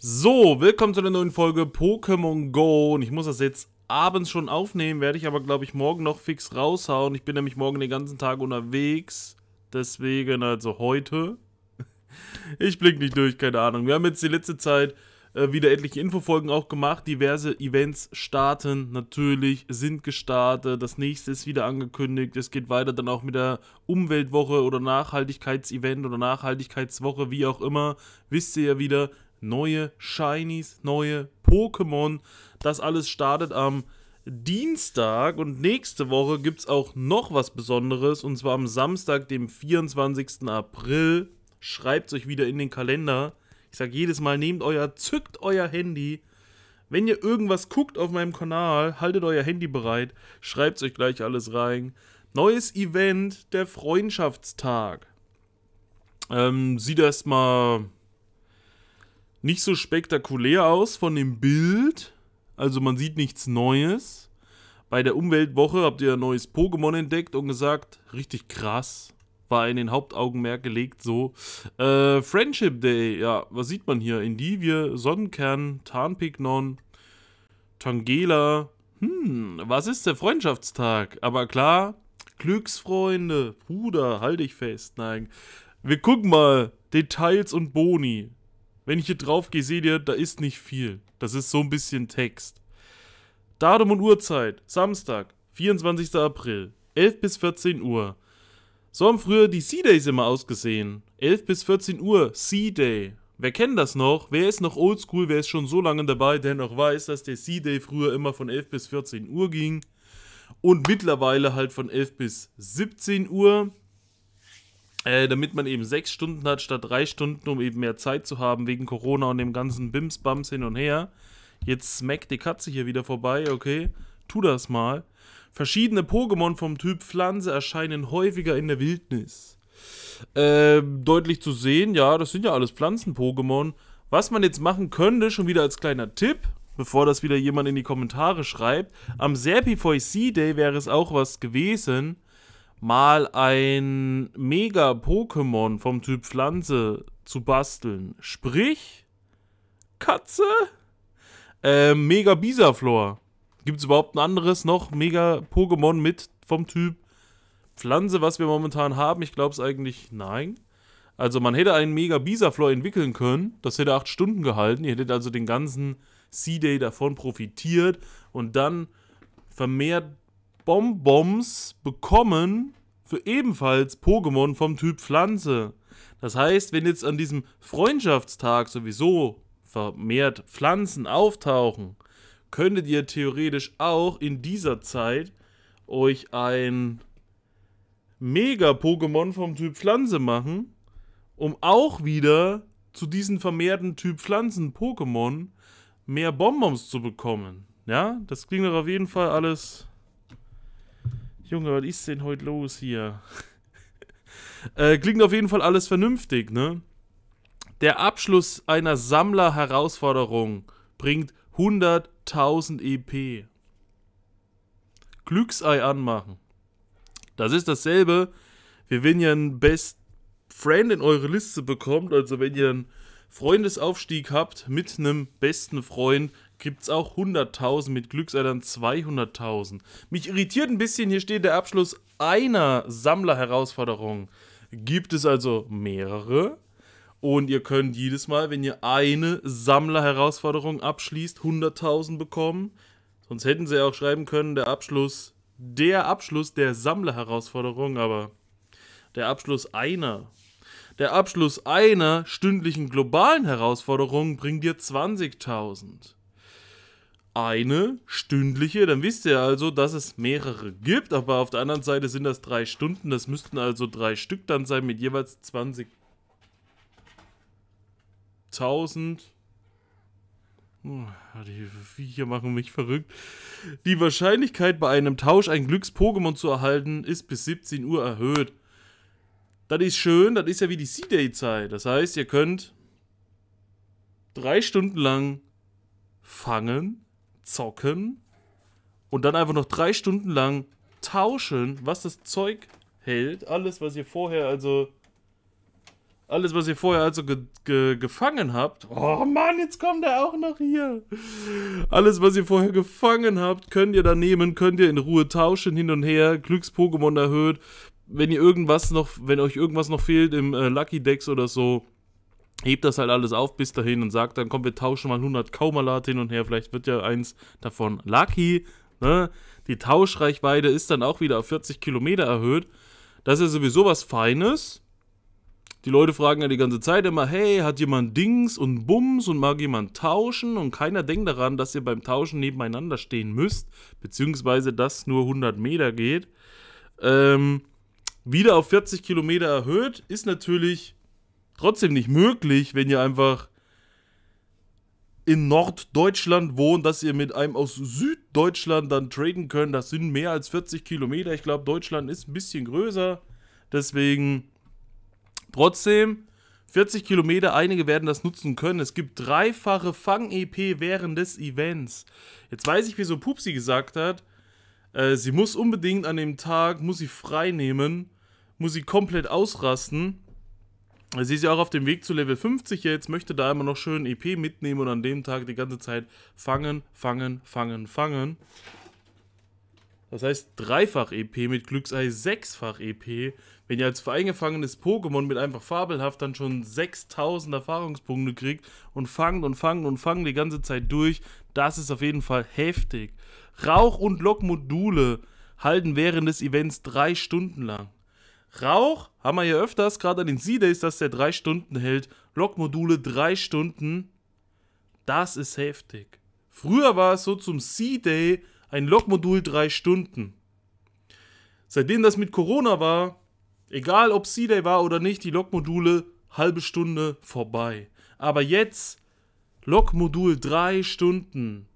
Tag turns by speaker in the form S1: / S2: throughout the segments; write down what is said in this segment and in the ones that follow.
S1: So, willkommen zu einer neuen Folge Pokémon Go. Und ich muss das jetzt abends schon aufnehmen, werde ich aber, glaube ich, morgen noch fix raushauen. Ich bin nämlich morgen den ganzen Tag unterwegs. Deswegen, also heute. ich blicke nicht durch, keine Ahnung. Wir haben jetzt die letzte Zeit äh, wieder etliche Infofolgen auch gemacht. Diverse Events starten natürlich, sind gestartet. Das nächste ist wieder angekündigt. Es geht weiter dann auch mit der Umweltwoche oder Nachhaltigkeitsevent oder Nachhaltigkeitswoche, wie auch immer. Wisst ihr ja wieder, neue Shinies, neue Pokémon. Das alles startet am Dienstag und nächste Woche gibt es auch noch was Besonderes und zwar am Samstag, dem 24. April. Schreibt es euch wieder in den Kalender. Ich sage jedes Mal, nehmt euer, zückt euer Handy. Wenn ihr irgendwas guckt auf meinem Kanal, haltet euer Handy bereit, schreibt es euch gleich alles rein. Neues Event, der Freundschaftstag. Ähm, sieht erstmal nicht so spektakulär aus von dem Bild. Also man sieht nichts Neues. Bei der Umweltwoche habt ihr ein neues Pokémon entdeckt und gesagt, richtig krass. War in den Hauptaugenmerk gelegt so. Äh, Friendship Day, ja, was sieht man hier? Indivie, Sonnenkern, Tarnpignon, Tangela. Hm, was ist der Freundschaftstag? Aber klar, Glücksfreunde, Bruder, halte ich fest. Nein, wir gucken mal. Details und Boni. Wenn ich hier drauf gehe, seht ihr, da ist nicht viel. Das ist so ein bisschen Text. Datum und Uhrzeit. Samstag, 24. April, 11 bis 14 Uhr. So haben früher die C-Days immer ausgesehen. 11 bis 14 Uhr, C-Day. Wer kennt das noch? Wer ist noch oldschool? Wer ist schon so lange dabei, der noch weiß, dass der C-Day früher immer von 11 bis 14 Uhr ging und mittlerweile halt von 11 bis 17 Uhr. Äh, damit man eben sechs Stunden hat statt drei Stunden, um eben mehr Zeit zu haben wegen Corona und dem ganzen bims Bums hin und her. Jetzt smackt die Katze hier wieder vorbei, okay? Tu das mal. Verschiedene Pokémon vom Typ Pflanze erscheinen häufiger in der Wildnis. Ähm, deutlich zu sehen, ja, das sind ja alles Pflanzen-Pokémon. Was man jetzt machen könnte, schon wieder als kleiner Tipp, bevor das wieder jemand in die Kommentare schreibt, am Serpifoy Sea Day wäre es auch was gewesen, mal ein Mega-Pokémon vom Typ Pflanze zu basteln. Sprich, Katze, äh, Mega Bisaflor. Gibt es überhaupt ein anderes noch Mega-Pokémon mit vom Typ Pflanze, was wir momentan haben? Ich glaube es eigentlich, nein. Also man hätte einen Mega Bisaflor entwickeln können, das hätte acht Stunden gehalten. Ihr hättet also den ganzen C-Day davon profitiert und dann vermehrt Bonbons bekommen für ebenfalls Pokémon vom Typ Pflanze. Das heißt, wenn jetzt an diesem Freundschaftstag sowieso vermehrt Pflanzen auftauchen, könntet ihr theoretisch auch in dieser Zeit euch ein Mega-Pokémon vom Typ Pflanze machen, um auch wieder zu diesen vermehrten Typ Pflanzen-Pokémon mehr Bonbons zu bekommen. Ja, das klingt doch auf jeden Fall alles Junge, was ist denn heute los hier? äh, klingt auf jeden Fall alles vernünftig, ne? Der Abschluss einer Sammler-Herausforderung bringt 100.000 EP. Glücksei anmachen. Das ist dasselbe, wie wenn ihr einen Best Friend in eure Liste bekommt. Also wenn ihr einen Freundesaufstieg habt mit einem besten Freund, gibt es auch 100.000, mit Glückseiern 200.000. Mich irritiert ein bisschen, hier steht der Abschluss einer Sammlerherausforderung. Gibt es also mehrere? Und ihr könnt jedes Mal, wenn ihr eine Sammlerherausforderung abschließt, 100.000 bekommen. Sonst hätten sie ja auch schreiben können, der Abschluss, der Abschluss der Sammlerherausforderung, aber der Abschluss einer der Abschluss einer stündlichen globalen Herausforderung bringt dir 20.000 eine stündliche, dann wisst ihr also, dass es mehrere gibt, aber auf der anderen Seite sind das drei Stunden, das müssten also drei Stück dann sein mit jeweils 20. 1000. Die Viecher machen mich verrückt. Die Wahrscheinlichkeit, bei einem Tausch ein Glücks-Pokémon zu erhalten, ist bis 17 Uhr erhöht. Das ist schön, das ist ja wie die Sea-Day-Zeit. Das heißt, ihr könnt drei Stunden lang fangen, zocken und dann einfach noch drei Stunden lang tauschen, was das Zeug hält. Alles, was ihr vorher also. Alles, was ihr vorher also ge ge gefangen habt. Oh Mann, jetzt kommt er auch noch hier. Alles, was ihr vorher gefangen habt, könnt ihr dann nehmen, könnt ihr in Ruhe tauschen, hin und her. Glücks-Pokémon erhöht. Wenn ihr irgendwas noch, wenn euch irgendwas noch fehlt im äh, Lucky Decks oder so, hebt das halt alles auf bis dahin und sagt dann, komm, wir tauschen mal 100 Kaumalat hin und her, vielleicht wird ja eins davon lucky. Ne? Die Tauschreichweite ist dann auch wieder auf 40 Kilometer erhöht. Das ist ja sowieso was Feines. Die Leute fragen ja die ganze Zeit immer, hey, hat jemand Dings und Bums und mag jemand tauschen? Und keiner denkt daran, dass ihr beim Tauschen nebeneinander stehen müsst, beziehungsweise dass nur 100 Meter geht. Ähm, wieder auf 40 Kilometer erhöht, ist natürlich trotzdem nicht möglich, wenn ihr einfach in Norddeutschland wohnt, dass ihr mit einem aus Süddeutschland dann traden könnt. Das sind mehr als 40 Kilometer. Ich glaube, Deutschland ist ein bisschen größer. Deswegen trotzdem 40 Kilometer. Einige werden das nutzen können. Es gibt dreifache Fang-EP während des Events. Jetzt weiß ich, wieso Pupsi gesagt hat, äh, sie muss unbedingt an dem Tag, muss sie frei nehmen, muss sie komplett ausrasten Sie ist ja auch auf dem Weg zu Level 50 jetzt, möchte da immer noch schön EP mitnehmen und an dem Tag die ganze Zeit fangen, fangen, fangen, fangen. Das heißt, dreifach EP mit Glücksei, sechsfach EP. Wenn ihr als eingefangenes Pokémon mit einfach fabelhaft dann schon 6000 Erfahrungspunkte kriegt und fangt und fangt und fangt die ganze Zeit durch, das ist auf jeden Fall heftig. Rauch- und Lokmodule halten während des Events drei Stunden lang. Rauch haben wir hier öfters, gerade an den C-Days, dass der drei Stunden hält. Lokmodule drei Stunden. Das ist heftig. Früher war es so zum C-Day ein Lokmodul drei Stunden. Seitdem das mit Corona war, egal ob C-Day war oder nicht, die Lokmodule halbe Stunde vorbei. Aber jetzt Lokmodul drei Stunden.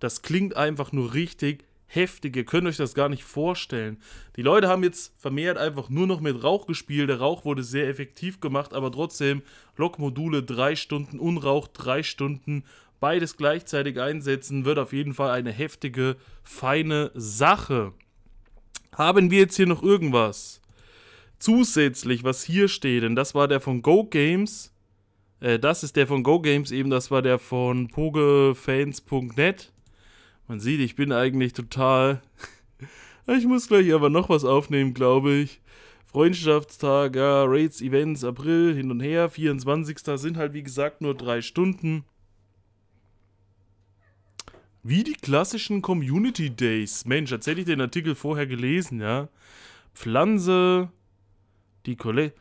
S1: Das klingt einfach nur richtig heftig, ihr könnt euch das gar nicht vorstellen. Die Leute haben jetzt vermehrt einfach nur noch mit Rauch gespielt. Der Rauch wurde sehr effektiv gemacht, aber trotzdem Lokmodule drei Stunden, Unrauch drei Stunden, beides gleichzeitig einsetzen, wird auf jeden Fall eine heftige, feine Sache. Haben wir jetzt hier noch irgendwas? Zusätzlich, was hier steht, denn das war der von Go Games. Äh, das ist der von Go Games eben, das war der von pogefans.net. Man sieht, ich bin eigentlich total. ich muss gleich aber noch was aufnehmen, glaube ich. Freundschaftstag, ja, Raids, Events, April, hin und her. 24. sind halt, wie gesagt, nur drei Stunden. Wie die klassischen Community Days. Mensch, als hätte ich den Artikel vorher gelesen, ja. Pflanze, die Collect.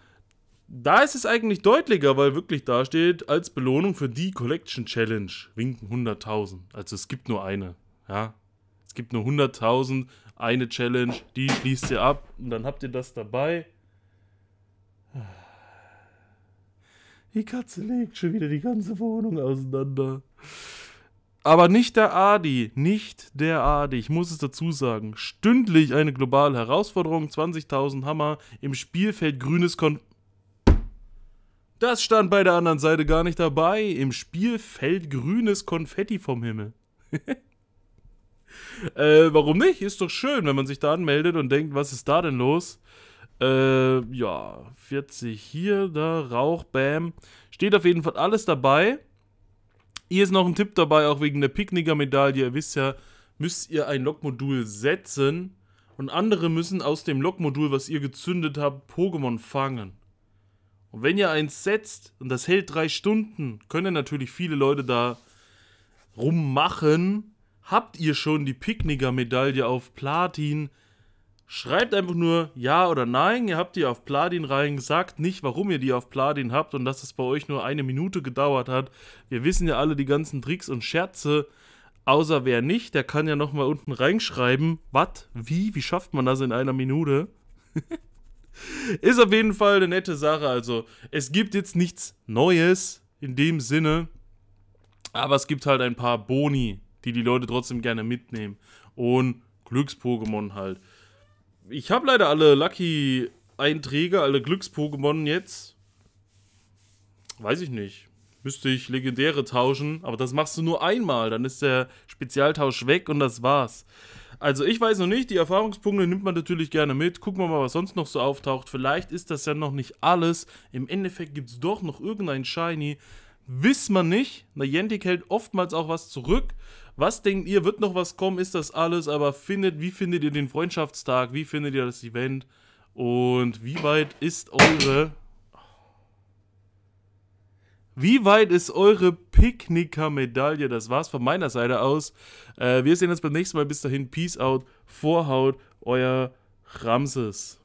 S1: Da ist es eigentlich deutlicher, weil wirklich da steht, als Belohnung für die Collection Challenge winken 100.000. Also es gibt nur eine. Ja, es gibt nur 100.000, eine Challenge, die schließt ihr ab und dann habt ihr das dabei. Ah. Die Katze legt schon wieder die ganze Wohnung auseinander. Aber nicht der Adi, nicht der Adi, ich muss es dazu sagen. Stündlich eine globale Herausforderung, 20.000 Hammer, im Spielfeld grünes Kon... Das stand bei der anderen Seite gar nicht dabei. Im Spielfeld grünes Konfetti vom Himmel. Äh, warum nicht? Ist doch schön, wenn man sich da anmeldet und denkt, was ist da denn los? Äh, ja, 40 hier, da, Rauch, Bam. Steht auf jeden Fall alles dabei. Hier ist noch ein Tipp dabei, auch wegen der Picknicker-Medaille. Ihr wisst ja, müsst ihr ein Lokmodul setzen und andere müssen aus dem Lokmodul, was ihr gezündet habt, Pokémon fangen. Und wenn ihr eins setzt und das hält drei Stunden, können natürlich viele Leute da rummachen Habt ihr schon die Picknicker-Medaille auf Platin? Schreibt einfach nur Ja oder Nein. Ihr habt die auf Platin rein. Sagt nicht, warum ihr die auf Platin habt und dass es bei euch nur eine Minute gedauert hat. Wir wissen ja alle die ganzen Tricks und Scherze. Außer wer nicht, der kann ja nochmal unten reinschreiben. Was? Wie? Wie schafft man das in einer Minute? Ist auf jeden Fall eine nette Sache. Also, es gibt jetzt nichts Neues in dem Sinne. Aber es gibt halt ein paar Boni, die die Leute trotzdem gerne mitnehmen. Und Glücks-Pokémon halt. Ich habe leider alle Lucky-Einträge, alle Glücks-Pokémon jetzt. Weiß ich nicht. Müsste ich legendäre tauschen, aber das machst du nur einmal, dann ist der Spezialtausch weg und das war's. Also ich weiß noch nicht, die Erfahrungspunkte nimmt man natürlich gerne mit. Gucken wir mal, was sonst noch so auftaucht. Vielleicht ist das ja noch nicht alles. Im Endeffekt gibt es doch noch irgendein Shiny. Wiss man nicht. Na, Niantic hält oftmals auch was zurück. Was denkt ihr, wird noch was kommen? Ist das alles? Aber findet, wie findet ihr den Freundschaftstag? Wie findet ihr das Event? Und wie weit ist eure. Wie weit ist eure Picknicker-Medaille? Das war's von meiner Seite aus. Äh, wir sehen uns beim nächsten Mal. Bis dahin, Peace out, Vorhaut, euer Ramses.